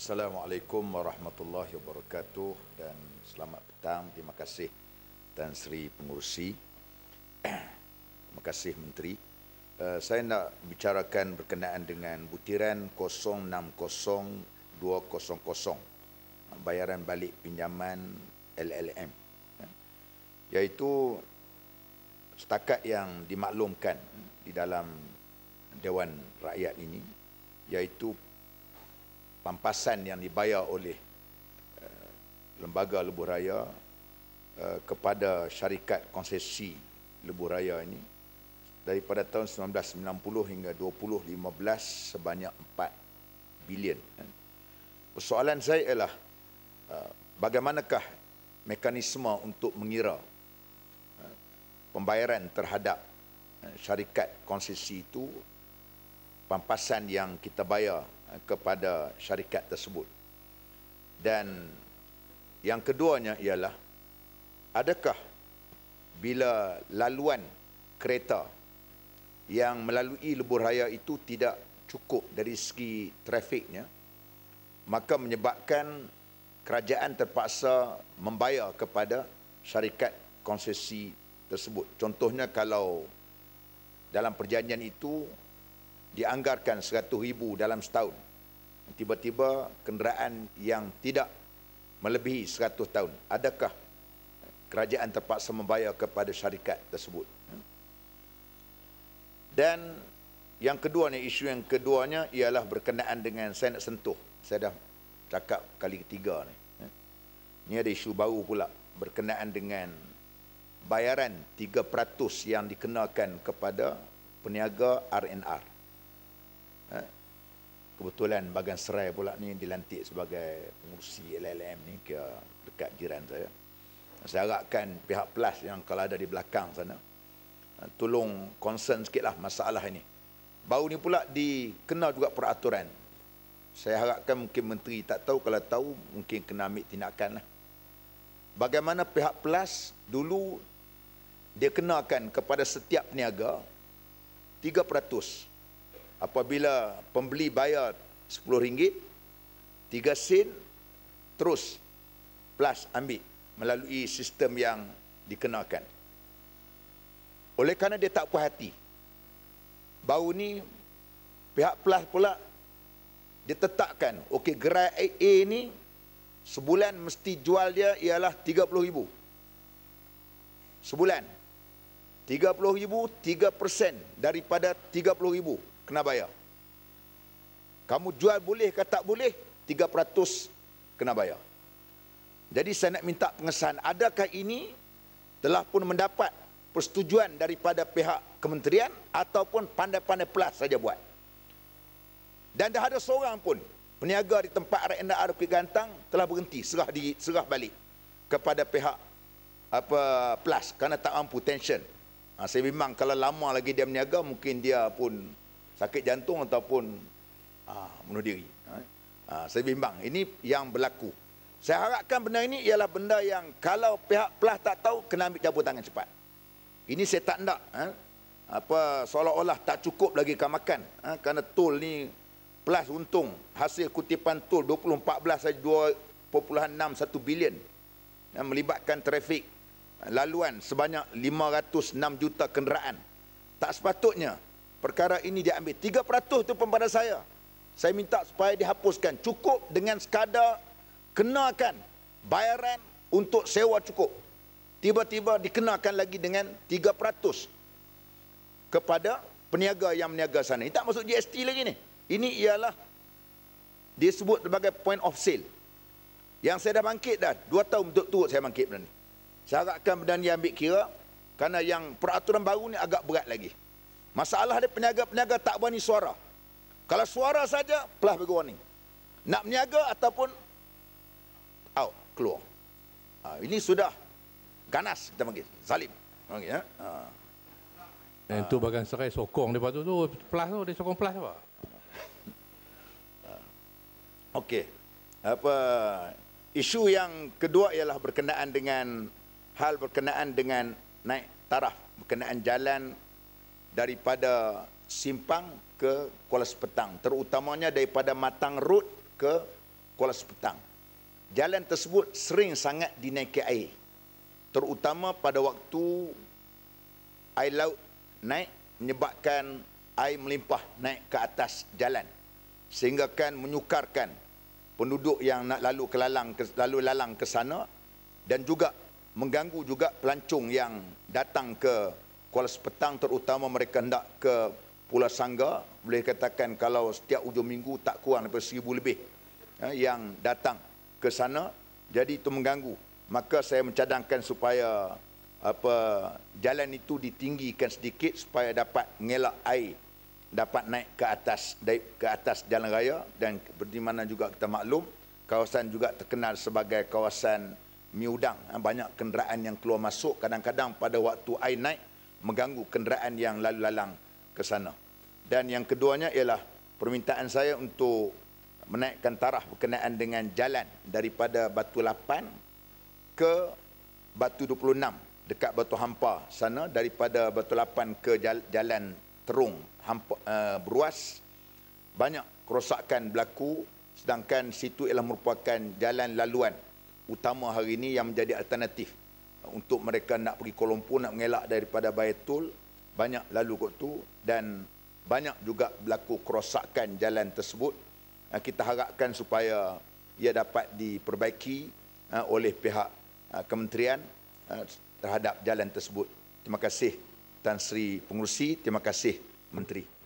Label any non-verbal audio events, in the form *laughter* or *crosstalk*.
Assalamualaikum warahmatullahi wabarakatuh dan selamat petang. Terima kasih Tan Sri Pengurusi. *clears throat* Terima kasih Menteri. Eh, saya nak bicarakan berkenaan dengan butiran 060200 bayaran balik pinjaman LLM. yaitu ya. setakat yang dimaklumkan di dalam Dewan Rakyat ini yaitu pampasan yang dibayar oleh eh, lembaga lebuh raya eh, kepada syarikat konsesi lebuh raya ini daripada tahun 1990 hingga 2015 sebanyak 4 bilion. Persoalan saya ialah eh, bagaimanakah mekanisme untuk mengira pembayaran terhadap syarikat konsesi itu pampasan yang kita bayar kepada syarikat tersebut. Dan yang keduanya ialah adakah bila laluan kereta yang melalui lebuh raya itu tidak cukup dari segi trafiknya maka menyebabkan kerajaan terpaksa membayar kepada syarikat konsesi tersebut. Contohnya kalau dalam perjanjian itu dianggarkan 100 ribu dalam setahun. Tiba-tiba kenderaan yang tidak melebihi 100 tahun. Adakah kerajaan terpaksa membayar kepada syarikat tersebut? Dan yang kedua ni isu yang keduanya ialah berkenaan dengan saya nak sentuh. Saya dah cakap kali ketiga ni. Ini ada isu baru pula berkenaan dengan bayaran 3% yang dikenakan kepada peniaga RNR kebetulan bagan serai pula ni dilantik sebagai pengurusi LLM ni ke dekat jiran saya. Saya harapkan pihak PLAS yang kalau ada di belakang sana, eh, tolong concern sikitlah masalah ini. Baru ni pula dikenal juga peraturan. Saya harapkan mungkin menteri tak tahu, kalau tahu mungkin kena ambil tindakan lah. Bagaimana pihak PLAS dulu dia kenalkan kepada setiap peniaga apabila pembeli bayar RM10 3 sen terus plus ambil melalui sistem yang dikenakan oleh kerana dia tak puas hati baru ni pihak plus pula dia tetapkan okey gerai AA ni sebulan mesti jual dia ialah 30000 sebulan 30000 3% daripada 30000 kena bayar. Kamu jual boleh ke tak boleh, 3% kena bayar. Jadi saya nak minta pengesahan, adakah ini telah pun mendapat persetujuan daripada pihak kementerian ataupun pandai-pandai pelas saja buat. Dan dah ada seorang pun peniaga di tempat Renda Arupi Gantang telah berhenti serah di serah balik kepada pihak apa plus, kerana tak mampu tension. Ha, saya memang kalau lama lagi dia meniaga mungkin dia pun sakit jantung ataupun ah, bunuh diri. Ha, ha, saya bimbang. Ini yang berlaku. Saya harapkan benda ini ialah benda yang kalau pihak pelah tak tahu, kena ambil cabut tangan cepat. Ini saya tak nak. Ha. Apa, seolah-olah tak cukup lagi kan makan. Kerana tol ni plus untung. Hasil kutipan tol 2014 saja 2.61 bilion. Yang melibatkan trafik laluan sebanyak 506 juta kenderaan. Tak sepatutnya perkara ini diambil 3% itu pun pada saya saya minta supaya dihapuskan cukup dengan sekadar kenakan bayaran untuk sewa cukup tiba-tiba dikenakan lagi dengan 3% kepada peniaga yang meniaga sana ini tak masuk GST lagi ni ini ialah disebut sebagai point of sale yang saya dah bangkit dah 2 tahun untuk turut saya bangkit benda ni saya harapkan benda ni ambil kira kerana yang peraturan baru ni agak berat lagi Masalah dia peniaga-peniaga tak berani suara. Kalau suara saja, pelah bagi warning. Nak meniaga ataupun out, keluar. Ha, ini sudah ganas kita panggil. Zalim. Panggil, ya? ha. ha. Eh, itu bagian serai sokong dia patut tu. Pelah tu, dia sokong pelah apa? Ha. Okey. Apa isu yang kedua ialah berkenaan dengan hal berkenaan dengan naik taraf berkenaan jalan daripada simpang ke Kuala Sepetang terutamanya daripada Matang Road ke Kuala Sepetang jalan tersebut sering sangat dinaiki air terutama pada waktu air laut naik menyebabkan air melimpah naik ke atas jalan sehingga kan menyukarkan penduduk yang nak lalu ke lalang ke lalu lalang ke sana dan juga mengganggu juga pelancong yang datang ke Kuala Sepetang terutama mereka hendak ke Pulau Sangga boleh katakan kalau setiap ujung minggu tak kurang daripada seribu lebih ya, yang datang ke sana jadi itu mengganggu maka saya mencadangkan supaya apa jalan itu ditinggikan sedikit supaya dapat ngelak air dapat naik ke atas ke atas jalan raya dan di mana juga kita maklum kawasan juga terkenal sebagai kawasan miudang banyak kenderaan yang keluar masuk kadang-kadang pada waktu air naik mengganggu kenderaan yang lalu-lalang ke sana. Dan yang keduanya ialah permintaan saya untuk menaikkan taraf berkenaan dengan jalan daripada Batu 8 ke Batu 26 dekat Batu Hampa sana daripada Batu 8 ke jalan Terung Hampa uh, Beruas banyak kerosakan berlaku sedangkan situ ialah merupakan jalan laluan utama hari ini yang menjadi alternatif untuk mereka nak pergi Kuala Lumpur nak mengelak daripada Baitul banyak lalu kot tu dan banyak juga berlaku kerosakan jalan tersebut ah, kita harapkan supaya ia dapat diperbaiki ah, oleh pihak ah, kementerian terhadap jalan tersebut terima kasih Tan Sri Pengurusi terima kasih menteri